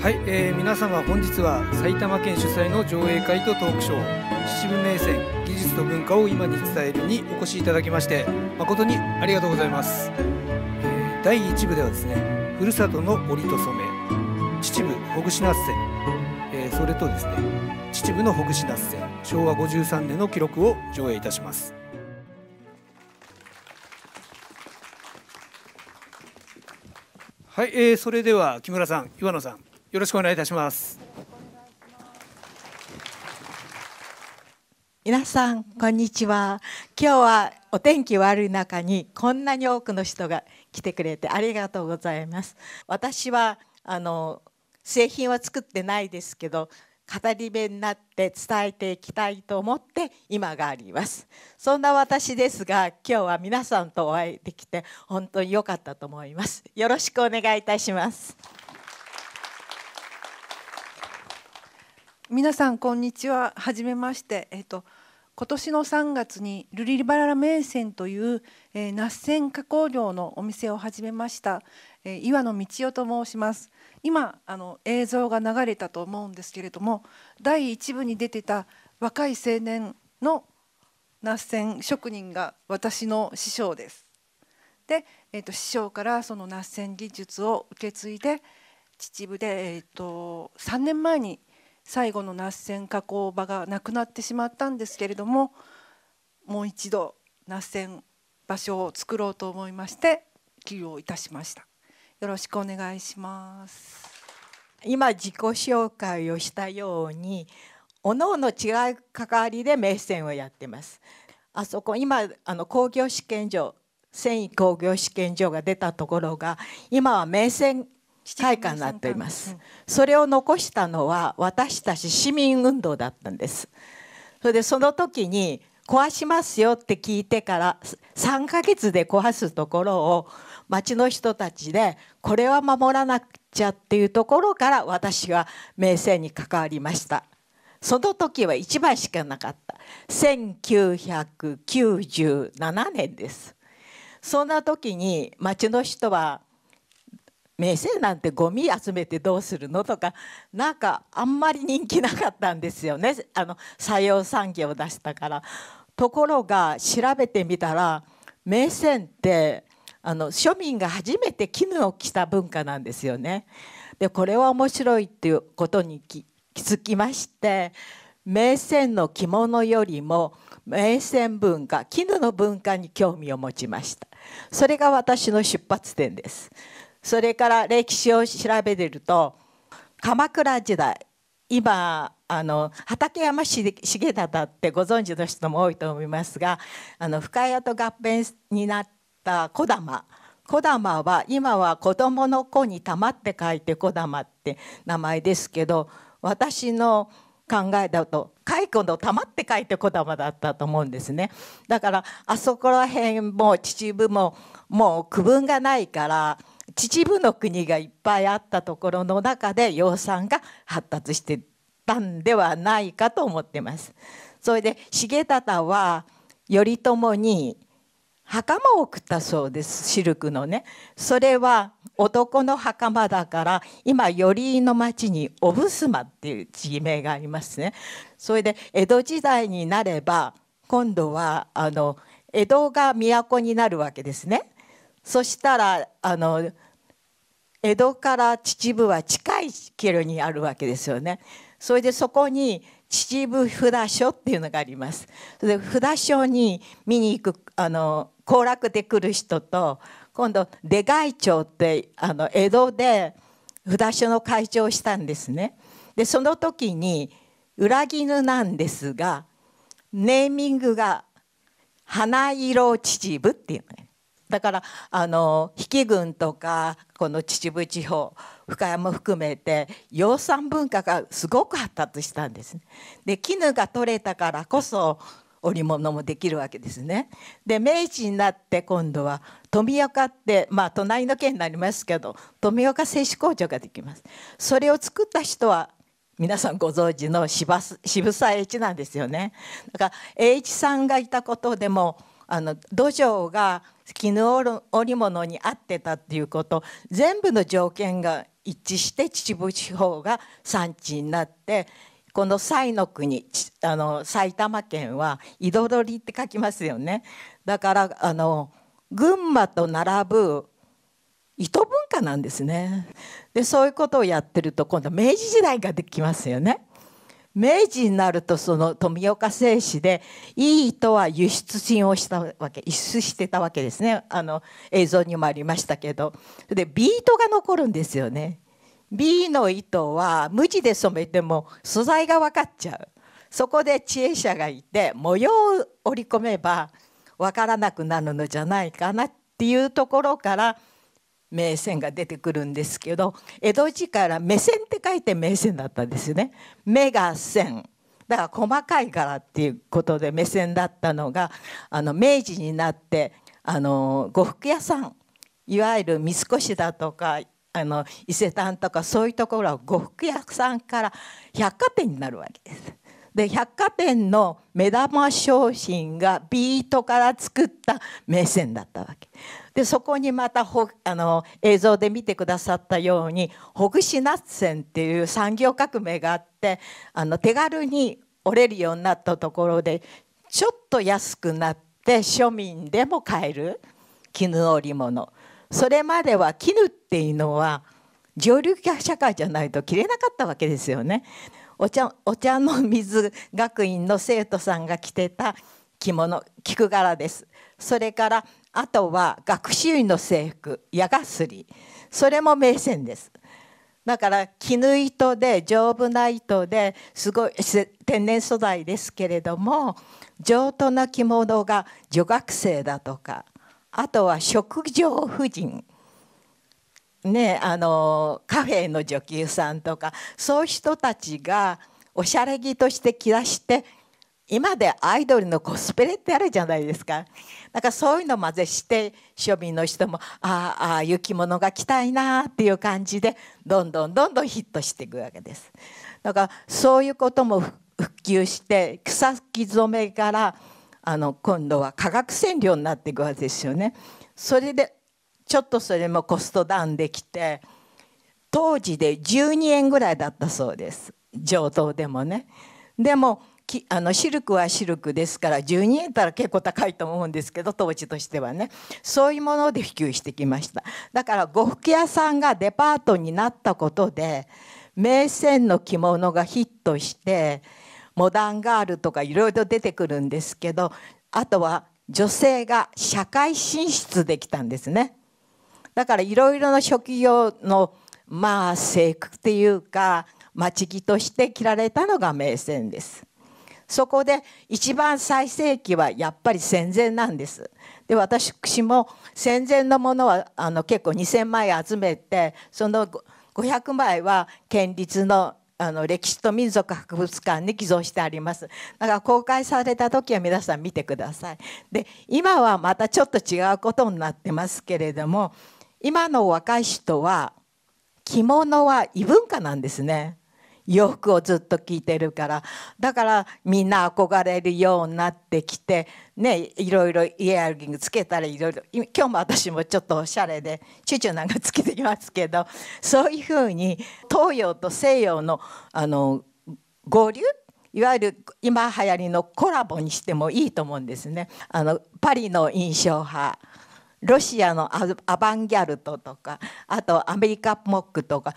はい、えー、皆様本日は埼玉県主催の上映会とトークショー秩父名仙技術と文化を今に伝えるにお越しいただきまして誠にありがとうございます、えー、第1部ではですねふるさとの織と染め秩父ほぐしなっせん、えー、それとですね秩父のほぐしなっせん昭和53年の記録を上映いたしますはい、えー、それでは木村さん岩野さんよろしくお願いいたします皆さんこんにちは今日はお天気悪い中にこんなに多くの人が来てくれてありがとうございます私はあの製品は作ってないですけど語り部になって伝えていきたいと思って今がありますそんな私ですが今日は皆さんとお会いできて本当に良かったと思いますよろしくお願いいたします皆さんこんにちは。はじめまして。えっ、と今年の3月にルリリバラ名泉という、えー、那須線加工業のお店を始めました、えー、岩野道夫と申します。今あの映像が流れたと思うんですけれども、第1部に出てた若い青年の那須線職人が私の師匠です。で、えーと、師匠からその那須線技術を受け継いで秩父で、えーと3年前に最後の那須線加工場がなくなってしまったんですけれどももう一度那須線場所を作ろうと思いまして起業いたしましたよろしくお願いします今自己紹介をしたように各々違い関わりで名線をやってますあそこ今あの工業試験場繊維工業試験場が出たところが今は名線開花になっています、それを残したのは私たち市民運動だったんですそれでその時に壊しますよって聞いてから3ヶ月で壊すところを町の人たちでこれは守らなくちゃっていうところから私は名声に関わりましたその時は1枚しかなかった1997年ですそんな時に町の人は名声なんてゴミ集めてどうするのとかなんかあんまり人気なかったんですよねあの採用産業を出したから。ところが調べてみたら名声ってあの庶民が初めて絹を着た文化なんですよね。でこれは面白いっていうことに気づきまして名声の着物よりも名声文化絹の文化に興味を持ちました。それが私の出発点です。それから歴史を調べてると鎌倉時代今あの畠山重忠ってご存知の人も多いと思いますがあの深谷と合併になった小玉児玉は今は子供の子にたまって書いて小玉って名前ですけど私の考えだと蚕の玉って書いて小玉だったと思うんですねだからあそこら辺も秩父ももう区分がないから秩父の国がいっぱいあったところの中で養蚕が発達してたんではないかと思ってます。それで重忠は頼朝に袴を送ったそうですシルクのねそれは男の袴だから今頼井の町におぶすまっていう地名がありますねそれで江戸時代になれば今度はあの江戸が都になるわけですねそしたらあの江戸から秩父は近い距離にあるわけですよね。それでそこに秩父札所っていうのがあります。で札所に見に行くあの行楽で来る人と今度出外町ってあの江戸で札所の会長をしたんですね。でその時に裏絹なんですがネーミングが「花色秩父」っていうのね。だからあの引き郡とかこの秩父地方深谷も含めて養蚕文化がすごく発達したんです、で絹が取れたからこそ織物もできるわけですね。で明治になって今度は富岡ってまあ隣の県になりますけど富岡製糸工場ができます。それを作った人は皆さんご存知の渋渋沢栄一なんですよね。だから栄一さんがいたことでもあの土壌が絹織物に合ってたっていうこと全部の条件が一致して秩父地方が産地になってこの西の国あの埼玉県は彩りって書きますよねだからあの群馬と並ぶ糸文化なんですねでそういうことをやってると今度明治時代ができますよね。明治になるとその富岡製紙でいい糸は輸出品をしたわけ輸出してたわけですねあの映像にもありましたけどでビートが残るんですよね B の糸は無地で染めても素材が分かっちゃうそこで知恵者がいて模様を織り込めば分からなくなるのじゃないかなっていうところから名線が出てくるんですけど江戸時から目線って書いて名線だったんですよね。目が線だから細かいからっていうことで目線だったのがあの明治になってあの呉服屋さんいわゆる三越だとかあの伊勢丹とかそういうところは呉服屋さんから百貨店になるわけです。で百貨店の目玉商品がビートから作った目線だったわけでそこにまたあの映像で見てくださったようにほぐしナッセンっていう産業革命があってあの手軽に折れるようになったところでちょっと安くなって庶民でも買える絹織物それまでは絹っていうのは上流社会じゃないと着れなかったわけですよね。お茶お茶の水学院の生徒さんが着てた着物菊柄ですそれからあとは学習院の制服矢がすりそれも名線ですだから絹糸で丈夫な糸ですごい天然素材ですけれども上等な着物が女学生だとかあとは職業婦人ねあのカフェの女給さんとかそういう人たちがおしゃれ着として着だして今でアイドルのコスプレってあるじゃないですかなんかそういうのまぜして庶民の人もああ雪物が着たいなっていう感じでどんどんどんどんヒットしていくわけです。だからそういうことも復旧して草木染めからあの今度は化学染料になっていくわけですよね。それでちょっとそれもコストダウンできて当時で12円ぐらいだったそうです上等でもね。でもきあのシルクはシルクですから12円たら結構高いと思うんですけど当時としてはねそういうもので普及してきましただから呉服屋さんがデパートになったことで名線の着物がヒットしてモダンガールとかいろいろ出てくるんですけどあとは女性が社会進出できたんですねだからいろいろな職業のまあ制服っていうか待ち着として着られたのが名線です。そこで一番最盛期はやっぱり戦前なんです。で私も戦前のものはあの結構2,000枚集めてその500枚は県立のあの歴史と民族博物館に寄贈してありますだから公開された時は皆さん見てくださいで今はまたちょっと違うことになってますけれども今の若い人は着物は異文化なんですね洋服をずっと着いてるからだからみんな憧れるようになってきてねいろいろイヤリングつけたりいろいろ今日も私もちょっとおしゃれでチュチュなんかつけてきますけどそういうふうに東洋と西洋のあの合流いわゆる今流行りのコラボにしてもいいと思うんですね。あのパリの印象派ロシアのアバンギャルトとかあとアメリカモックとか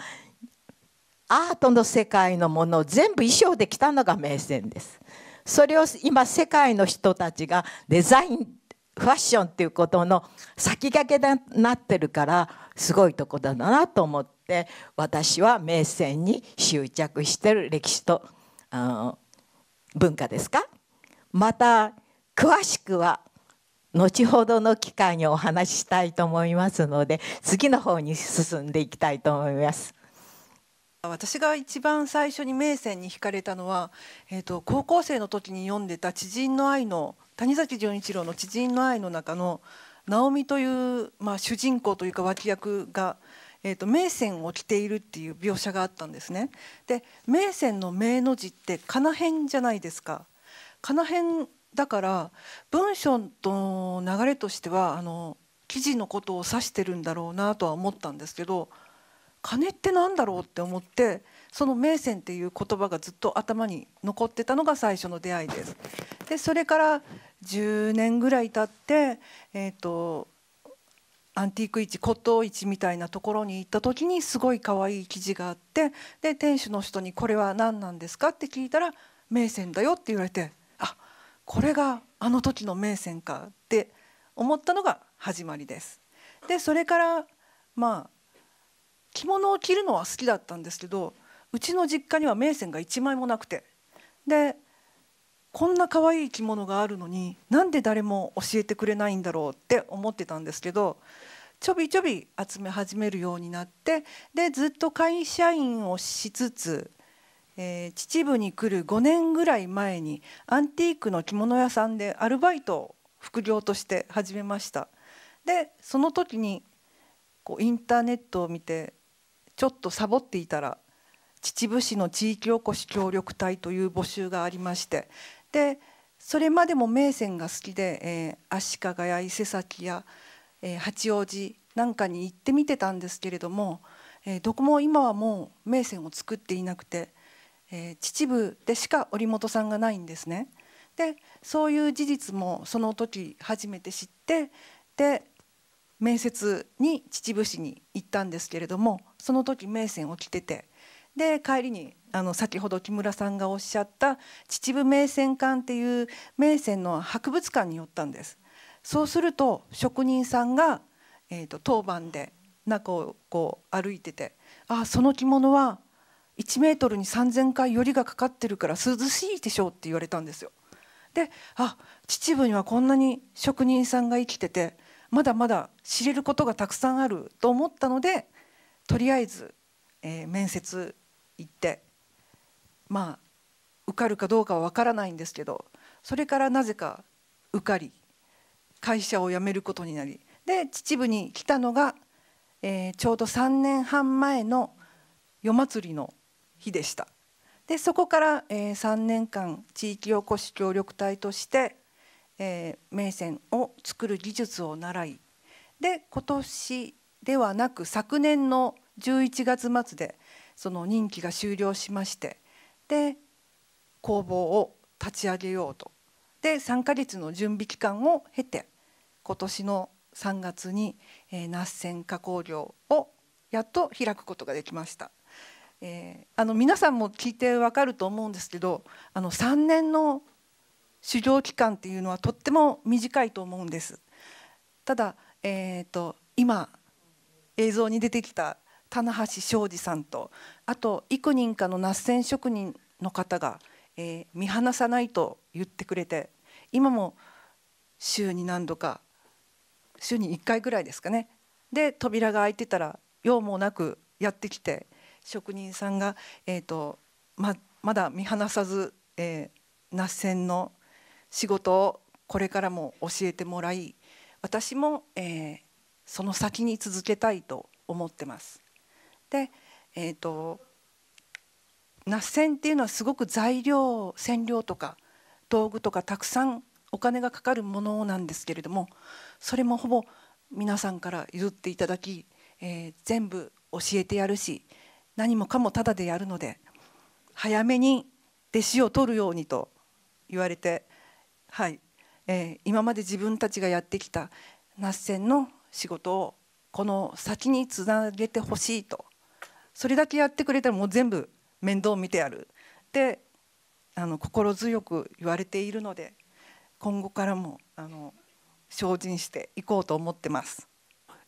アートの世界のものを全部衣装で着たのが名船です。それを今世界の人たちがデザインファッションっていうことの先駆けになってるからすごいとこだなと思って私は名船に執着してる歴史と文化ですかまた詳しくは後ほどの機会にお話ししたいと思いますので次の方に進んでいきたいと思います。私が一番最初に名仙に惹かれたのは、えーと、高校生の時に読んでた「知人の愛の」谷崎潤一郎の「知人の愛」の中の直美という、まあ、主人公というか脇役が、えーと、名銘を着ているっていう描写があったんですね。で名仙の「名の字って「かなへん」じゃないですか。かなへだから文章の流れとしてはあの記事のことを指してるんだろうなとは思ったんですけど。金ってなんだろうって思ってその名仙っていう言葉がずっと頭に残ってたのが最初の出会いです。でそれから10年ぐらい経って、えーと、アンティーク市骨董市みたいなところに行った時にすごいかわいい記事があってで店主の人に「これは何なんですか?」って聞いたら「名船だよ」って言われて「あこれがあの時の名船か」って思ったのが始まりです。でそれからまあ着物を着るのは好きだったんですけどうちの実家には名線が1枚もなくてでこんな可愛い着物があるのになんで誰も教えてくれないんだろうって思ってたんですけどちょびちょび集め始めるようになってでずっと会社員をしつつ、えー、秩父に来る5年ぐらい前にアンティークの着物屋さんでアルバイトを副業として始めました。でその時にこうインターネットを見てちょっとサボっていたら秩父市の地域おこし協力隊という募集がありましてでそれまでも銘仙が好きで、えー、足利や伊勢崎や、えー、八王子なんかに行ってみてたんですけれども、えー、どこも今はもう銘仙を作っていなくて、え秩父でしか織本さんがないんですね。でそういう事実もその時初めて知ってで面接に秩父市に行ったんですけれどもその時名線を着ててで帰りにあの先ほど木村さんがおっしゃった秩父名線館っていう名線の博物館に寄ったんですそうすると職人さんが、えーと、と当番で中をこう歩いてて「あその着物は1メートルに3,000回よりがかかってるから涼しいでしょう」って言われたんですよ。であ秩父にはこんなに職人さんが生きててまだまだ知れることがたくさんあると思ったのでとりあえず、えー、面接行ってまあ受かるかどうかは分からないんですけどそれからなぜか受かり会社を辞めることになりで秩父に来たのが、えー、ちょうど3年半前の夜祭りの日でしたでそこから、えー、3年間地域おこし協力隊として、えー、名仙を作る技術を習いで今年ではなく昨年の11月末でその任期が終了しましてで工房を立ち上げようとで3か月の準備期間を経て今年の3月に、えー、那須線加工業をやっと開くことができました。えー、あの皆さんも聞いてわかると思うんですけどあの3年の修行期間っていうのはとっても短いと思うんですただ、えーと今映像に出てきた棚橋庄司さんとあと幾人かの那須染職人の方が、えー、見放さないと言ってくれて今も週に何度か週に1回ぐらいですかねで扉が開いてたら用もなくやってきて職人さんが、えーと、とままだ見放さず、えー、那須線の仕事をこれからも教えてもらい私も、えー、その先に続けたいと思ってます。で、えーと、那須線っていうのはすごく材料染料とか道具とかたくさんお金がかかるものなんですけれどもそれもほぼ皆さんから譲っていただき、えー、全部教えてやるし何もかもタダでやるので早めに弟子を取るようにと言われて、はいえー、今まで自分たちがやってきた那須線の仕事をこの先につなげてほしいとそれだけやってくれたらもう全部面倒を見てやるってあの心強く言われているので今後からもあの精進していこうと思ってます。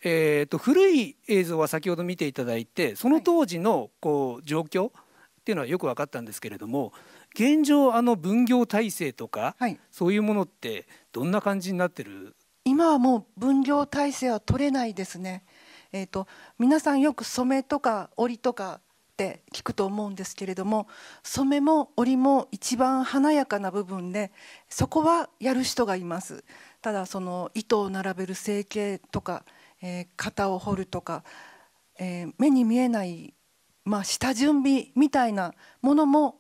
えーと、古い映像は先ほど見ていただいてその当時のこう状況っていうのはよく分かったんですけれども現状あの分業体制とか、はい、そういうものってどんな感じになってる今はもう分業体制は取れないですね。えーと、皆さんよく染めとか織りとかって聞くと思うんですけれども染めも織りも一番華やかな部分でそこはやる人がいますただその糸を並べる成形とか、えー、型を彫るとか、えー、目に見えない、まあ、下準備みたいなものも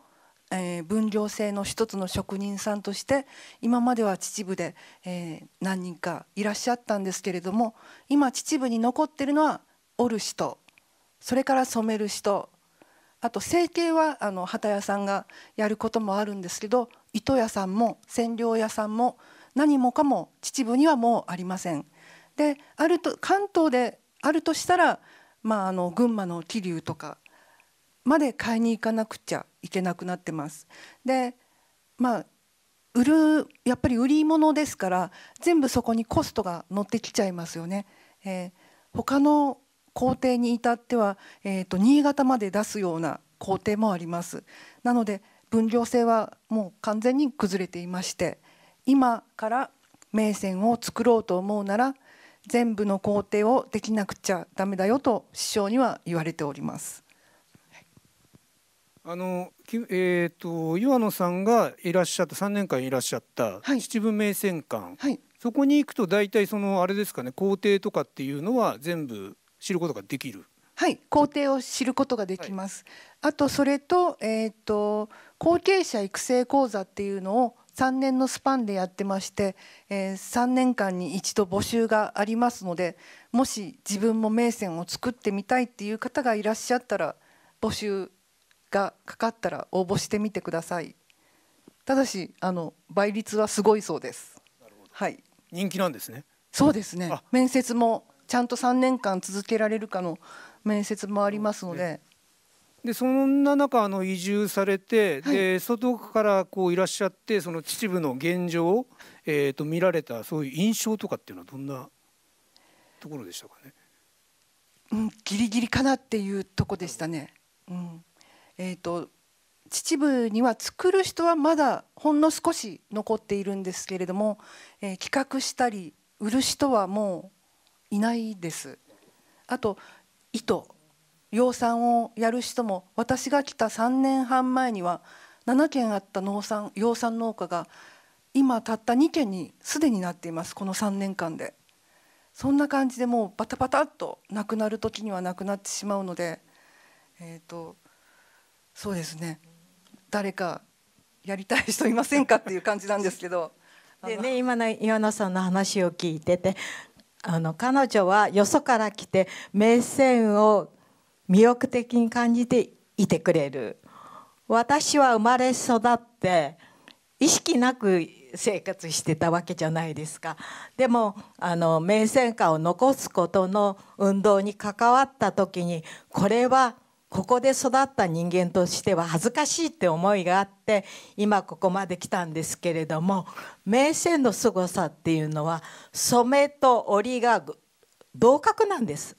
えー、分業制の一つの職人さんとして今までは秩父で、えー、何人かいらっしゃったんですけれども今秩父に残ってるのは織る人それから染める人あと整形はあの旗屋さんがやることもあるんですけど糸屋さんも染料屋さんも何もかも秩父にはもうありません。であると関東であるとしたら、まあ、あの群馬の桐生とかまで買いに行かなくちゃいけなくなってます。でまあ売るやっぱり売り物ですから全部そこにコストが乗ってきちゃいますよね。えー、他の工程に至っては、えーと、新潟まで出すような工程もあります。なので分業制はもう完全に崩れていまして今から名線を作ろうと思うなら全部の工程をできなくちゃダメだよと師匠には言われております。あのえーと、岩野さんがいらっしゃった3年間いらっしゃった、秩父名泉館、はい、そこに行くと大体そのあれですかね皇帝とかっていうのは全部知ることができるはい工程を知ることができます、はい、あとそれと,、えーと、後継者育成講座っていうのを3年のスパンでやってまして、えー、3年間に一度募集がありますのでもし自分も名泉を作ってみたいっていう方がいらっしゃったら募集がかかったら応募してみてくださいただしあの倍率はすごいそうですはい人気なんですねそうですね面接もちゃんと3年間続けられるかの面接もありますので。でそんな中あの移住されて、はい、で外からこういらっしゃってその秩父の現状を、えー、と見られたそういう印象とかっていうのはどんなところでしたかね、うん、ギリギリかなっていうとこでしたね。うんえーと、秩父には作る人はまだほんの少し残っているんですけれども、えー、企画したり売る人はもういないです。あと糸養蚕をやる人も私が来た3年半前には7軒あった農産養蚕農家が今たった2軒にすでになっていますこの3年間でそんな感じでもうバタバタっとなくなる時にはなくなってしまうのでえっ、ー、とそうですね誰かやりたい人いませんかっていう感じなんですけど。でね今の岩野さんの話を聞いててあの彼女はよそから来て目線を魅力的に感じていてくれる私は生まれ育って意識なく生活してたわけじゃないですかでもあの名戦化を残すことの運動に関わった時にこれはここで育った人間としては恥ずかしいって思いがあって今ここまで来たんですけれども名声の凄さっていうのは染めと織りが同格なんです。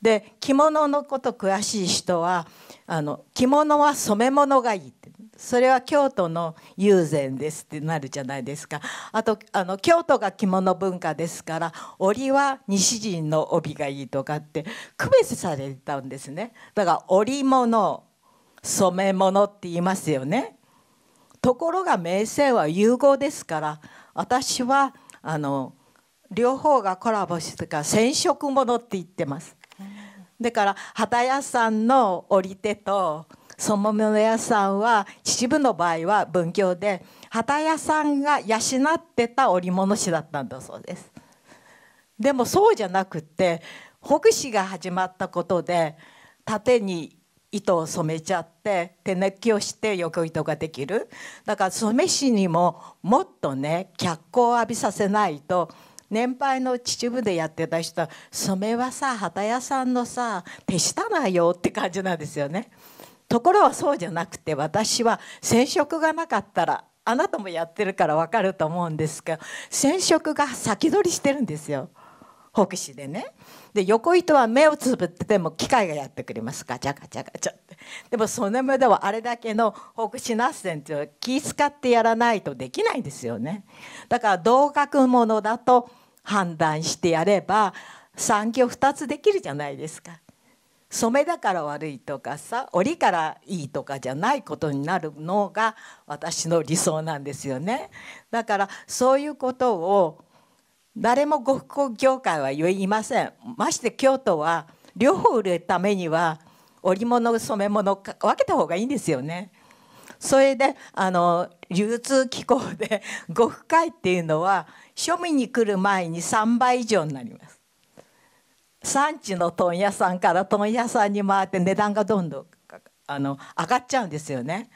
で着物のこと詳しい人はあの着物は染め物がいいそれは京都の友禅ですってなるじゃないですかあとあの京都が着物文化ですから織は西陣の帯がいいとかって区別されたんですねだから織物染め物って言いますよねところが名声は融合ですから私はあの両方がコラボしてから染色物って言ってますだから旗屋さんの織手とそもめの屋さんは秩父の場合は文教で旗屋さんが養ってた織物師だったんだそうです。でもそうじゃなくて北市が始まったことで縦に糸を染めちゃって手抜きをして横糸ができるだから染め師にももっとね脚光を浴びさせないと年配の秩父でやってた人は染めはさ旗屋さんのさ手下だよって感じなんですよね。ところはそうじゃなくて私は染色がなかったらあなたもやってるから分かると思うんですが染色が先取りしてるんですよ北市でね。で横糸は目をつぶってても機械がやってくれますガチャガチャガチャって。でもその目ではあれだけの北市ナッセンっていうのは気使ってやらないとできないんですよね。だから同格ものだと判断してやれば産業2つできるじゃないですか。染めだから悪いとかさ折りからいいとかじゃないことになるのが私の理想なんですよね。だからそういうことを誰も呉服業界は言いません。まして京都は両方売るためには織物染め物分けた方がいいんですよね。それであの流通機構で呉服会っていうのは庶民に来る前に3倍以上になります。産地の問屋さんから問屋さんに回って値段がどんどんあの上がっちゃうんですよね。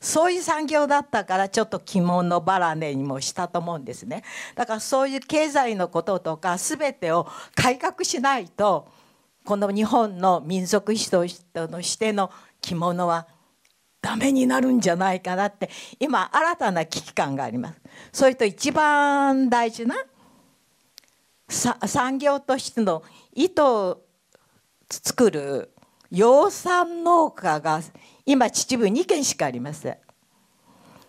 そういう産業だったからちょっと鬼門のバラネにもしたと思うんですね。だからそういう経済のこととか全てを改革しないとこの日本の民族史としての着物はダメになるんじゃないかなって今新たな危機感があります。それと一番大事な産業としての糸を作る養蚕農家が今秩父2軒しかありません。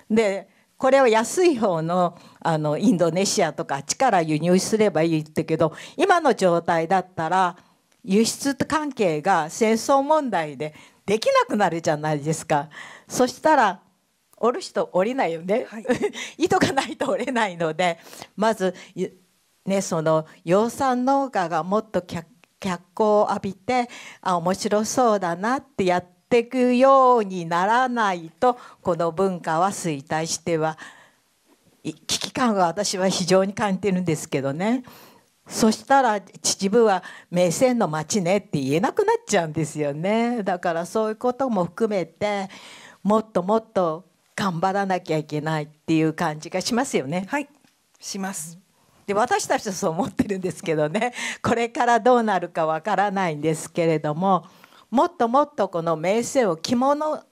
でこれは安い方のあのインドネシアとかあっちから輸入すればいいってけど今の状態だったら輸出関係が戦争問題でできなくなるじゃないですか。そしたら折る人折れないよね、はい、糸がないと折れないのでまずね、その養蚕農家がもっと脚脚光を浴びてあ面白そうだなってやっていくようにならないとこの文化は衰退しては危機感が私は非常に感じてるんですけどねそしたら秩父は名船の町ねって言えなくなっちゃうんですよねだからそういうことも含めてもっともっと頑張らなきゃいけないっていう感じがしますよね。はいします。で私たちはそう思ってるんですけどね これからどうなるかわからないんですけれどももっともっとこの名声を着物っ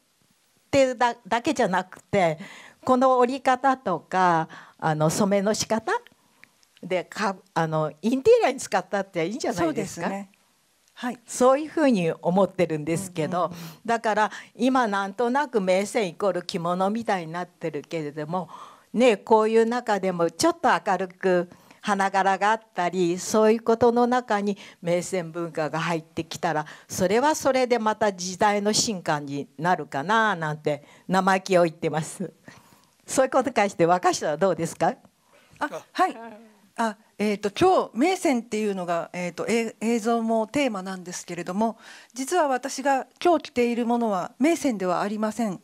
てだだけじゃなくてこの織り方とかあの染めの仕方でかあのインテリアに使ったっていいんじゃないですか。すね、はい、そういうふうに思ってるんですけど、だから今なんとなく名声イコール着物みたいになってるけれどもね、こういう中でもちょっと明るく花柄があったりそういうことの中に名仙文化が入ってきたらそれはそれでまた時代の進化になるかななんて生意気を言ってます。そういうことに関して若人はどうですかあはいあえーと、と今日「名線」っていうのが、えーと、と映像もテーマなんですけれども実は私が今日着ているものは名線ではありません。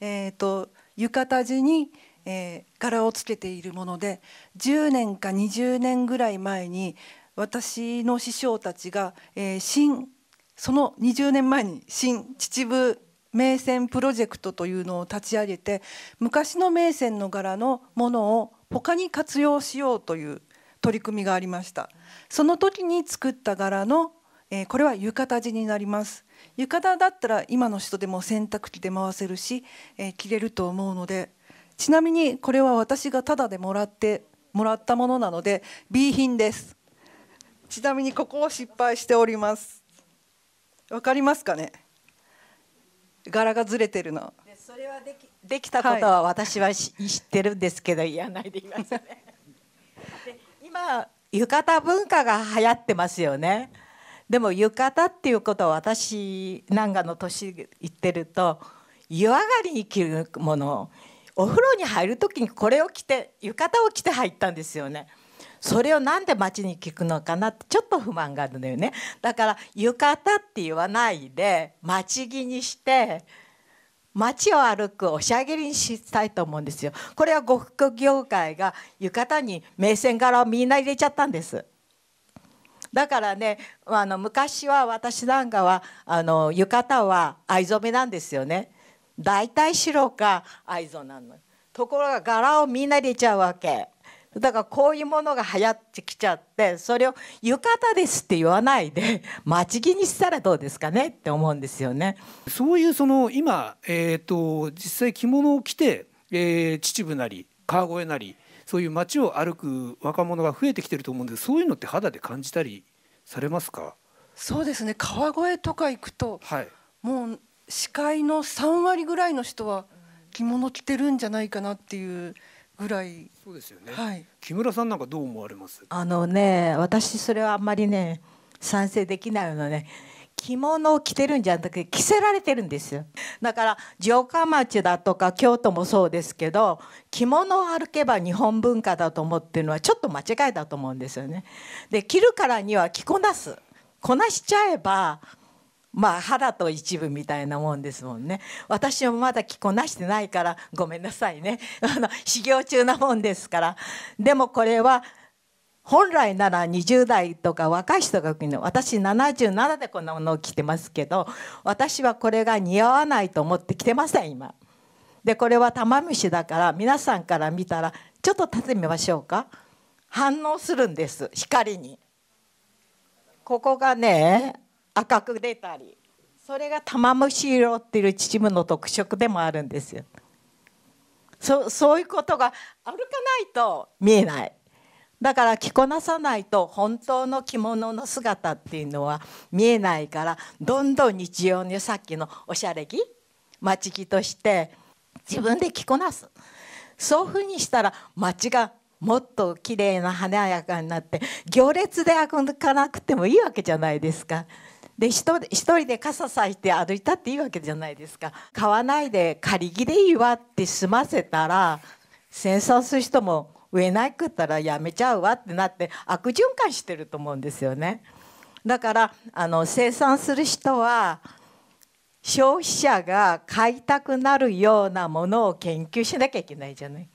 えーと浴衣地に、えー、柄をつけているもので10年か20年ぐらい前に私の師匠たちが、えー、新その20年前に新秩父名線プロジェクトというのを立ち上げて昔の名線の柄のものを他に活用しようという取り組みがありましたその時に作った柄の、えー、これは浴衣地になります浴衣だったら今の人でも洗濯機で回せるし、えー、着れると思うのでちなみにこれは私がただでもらってもらったものなので B 品ですちなみにここを失敗しておりますわかりますかね柄がずれてるのそれはできできたことは私は、はい、知ってるんですけど言わないでいますね 今浴衣文化が流行ってますよねでも浴衣っていうことは私なんかの年いってると湯上がりに着るものお風呂に入る時にこれを着て浴衣を着て入ったんですよね。それをなんで町に聞くのかなってちょっと不満があるのよねだから浴衣って言わないで町着にして街を歩くおしゃげりにしたいと思うんですよこれは呉服業界が浴衣に銘仙柄をみんな入れちゃったんですだからねあの昔は私なんかはあの浴衣は藍染めなんですよね大体白か藍染なのところが柄をみんな入れちゃうわけだからこういうものが流行ってきちゃってそれを「浴衣です」って言わないで待ち気にしたらどうですかねって思うんですよね。そういうその今、えーと、実際着物を着て、えー、秩父なり川越なりそういう街を歩く若者が増えてきてると思うんですそういうのって肌で感じたりされますかそうですね川越とか行くと、はい、もう司会の3割ぐらいの人は着物着てるんじゃないかなっていうぐらいそうですよね、はい、木村さんなんかどう思われますあのね私それはあんまりね賛成できないのね着物を着てるんじゃなくて着せられてるんですよだから城下町だとか京都もそうですけど着物を歩けば日本文化だと思ってるのはちょっと間違いだと思うんですよねで着るからには着こなすこなしちゃえばまあ肌と一部みたいなもんですもんね私もまだ着こなしてないからごめんなさいね あの修行中なもんですからでもこれは本来なら20代とか若い人が着るの私77でこんなものを着てますけど私はこれが似合わないと思って着てません今。でこれは玉虫だから皆さんから見たらちょっと立てみましょうか反応するんです光に。ここがね赤く出たりそれが玉虫色っていう秩父の特色でもあるんですよ。そそういうことが歩かないと見えないだから着こなさないと本当の着物の姿っていうのは見えないからどんどん日常にさっきのおしゃれ着町着として自分で着こなすそういうふうにしたら町がもっと綺麗な華やかになって行列で歩かなくてもいいわけじゃないですか。で一人で傘さいて歩いたっていいわけじゃないですか買わないで借り切でいいわって済ませたら生産する人も植えなくったらやめちゃうわってなって悪循環してると思うんですよね。だからあの生産する人は消費者が買いたくなるようなものを研究しなきゃいけないじゃない。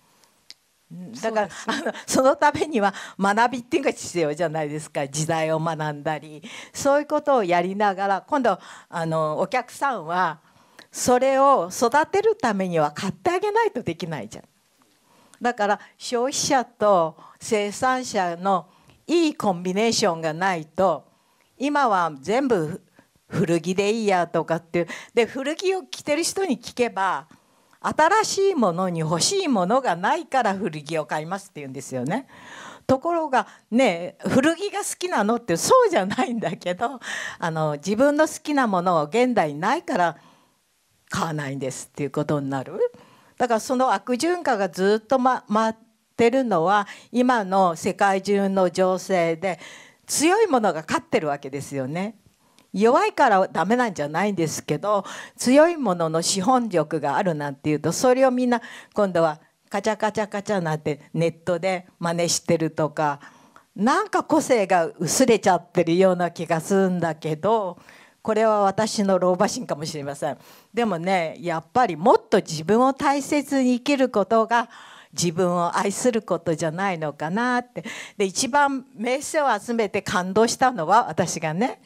だからそ,、あのそのためには学びっていうのが必要じゃないですか時代を学んだりそういうことをやりながら今度あのお客さんはそれを育てるためには買ってあげないとできないじゃん。だから消費者と生産者のいいコンビネーションがないと今は全部古着でいいやとかっていうで古着を着てる人に聞けば新しいものに欲しいものがないから古着を買いますって言うんですよね。ところがね古着が好きなのってそうじゃないんだけど あの自分の好きなものを現代にないから買わないんですっていうことになる。だからその悪循環がずっと、ま、回ってるのは今の世界中の情勢で強いものが勝ってるわけですよね。弱いからダメなんじゃないんですけど強いものの資本力があるなんていうとそれをみんな今度はカチャカチャカチャなんてネットで真似してるとかなんか個性が薄れちゃってるような気がするんだけどこれは私の老婆心かもしれませんでもねやっぱりもっと自分を大切に生きることが自分を愛することじゃないのかなってで一番名声を集めて感動したのは私がね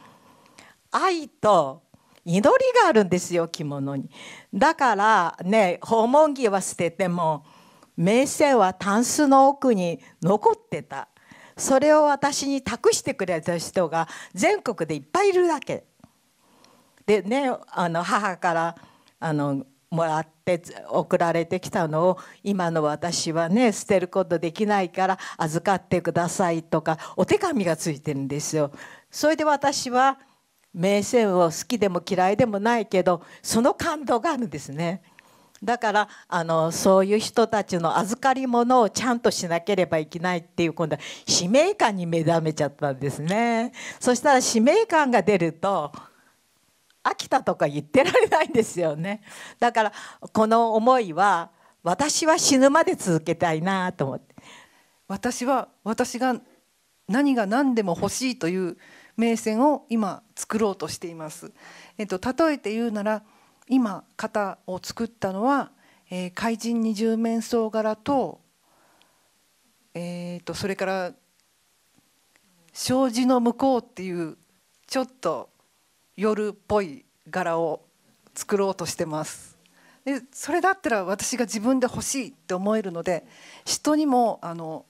愛と祈りがあるんですよ着物にだからね訪問着は捨てても名声はタンスの奥に残ってたそれを私に託してくれた人が全国でいっぱいいるわけでねあの母からあのもらって送られてきたのを今の私はね捨てることできないから預かってくださいとかお手紙がついてるんですよ。それで私は名線を好きでも嫌いでもないけどその感動があるんですねだからあのそういう人たちの預かり物をちゃんとしなければいけないっていう今度は使命感に目覚めちゃったんですねそしたら使命感が出ると飽きたとか言ってられないんですよねだからこの思いは私は死ぬまで続けたいなと思って私は私が何が何でも欲しいという名線を今作ろうとしています。えっと、例えて言うなら今型を作ったのは、えー、怪人二十面相柄と,、えーと、とそれから障子の向こうっていうちょっと夜っぽい柄を作ろうとしてます。でそれだったら私が自分で欲しいって思えるので人にもあの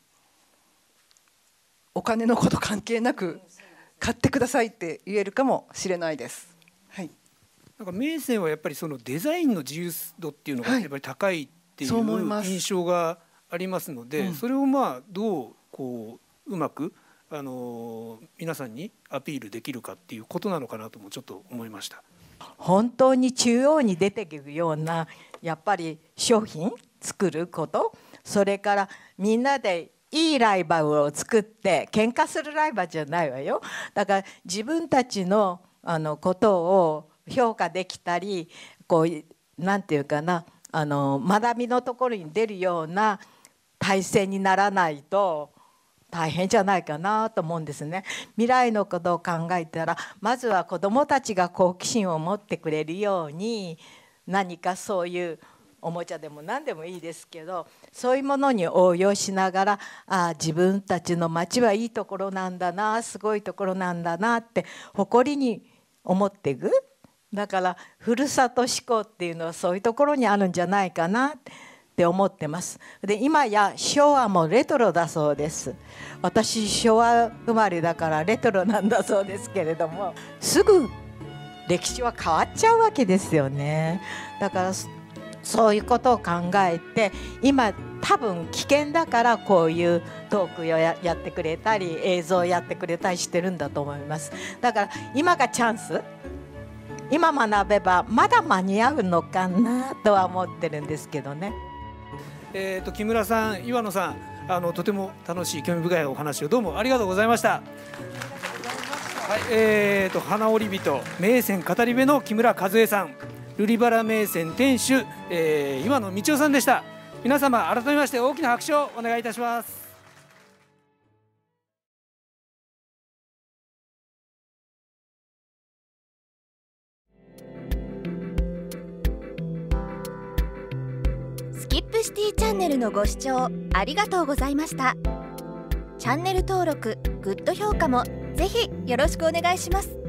お金のこと関係なく買ってくださいって言えるかもしれないです。はい、なんか明星はやっぱりそのデザインの自由度っていうのがやっぱり高いっていう印象がありますので、はい、そそれをまあどうこううまくあの皆さんにアピールできるかっていうことなのかなともちょっと思いました。本当に中央に出てくるようなやっぱり商品作ることそれからみんなでいいライバルを作って喧嘩するライバルじゃないわよだから自分たちのあのことを評価できたりこうなんていうかなあの学びのところに出るような体制にならないと大変じゃないかなと思うんですね未来のことを考えたらまずは子どもたちが好奇心を持ってくれるように何かそういうおもちゃでも何でもいいですけどそういうものに応用しながらあ自分たちの町はいいところなんだなすごいところなんだなって誇りに思っていくだからふるさと思考っていうのはそういうところにあるんじゃないかなって思ってますで今や昭和もレトロだそうです私昭和生まれだからレトロなんだそうですけれどもすぐ歴史は変わっちゃうわけですよねだからそういうことを考えて今多分危険だからこういうトークをやってくれたり映像をやってくれたりしてるんだと思いますだから今がチャンス今学べばまだ間に合うのかなとは思ってるんですけどね。えーと、木村さん岩野さんあのとても楽しい興味深いお話をどうもありがとうございました。はい、えーと、と花織人名船語り部の木村和恵さんルリバラ名船店主、えー、今野道夫さんでした皆様改めまして大きな拍手をお願いいたしますスキップシティチャンネルのご視聴ありがとうございましたチャンネル登録グッド評価もぜひよろしくお願いします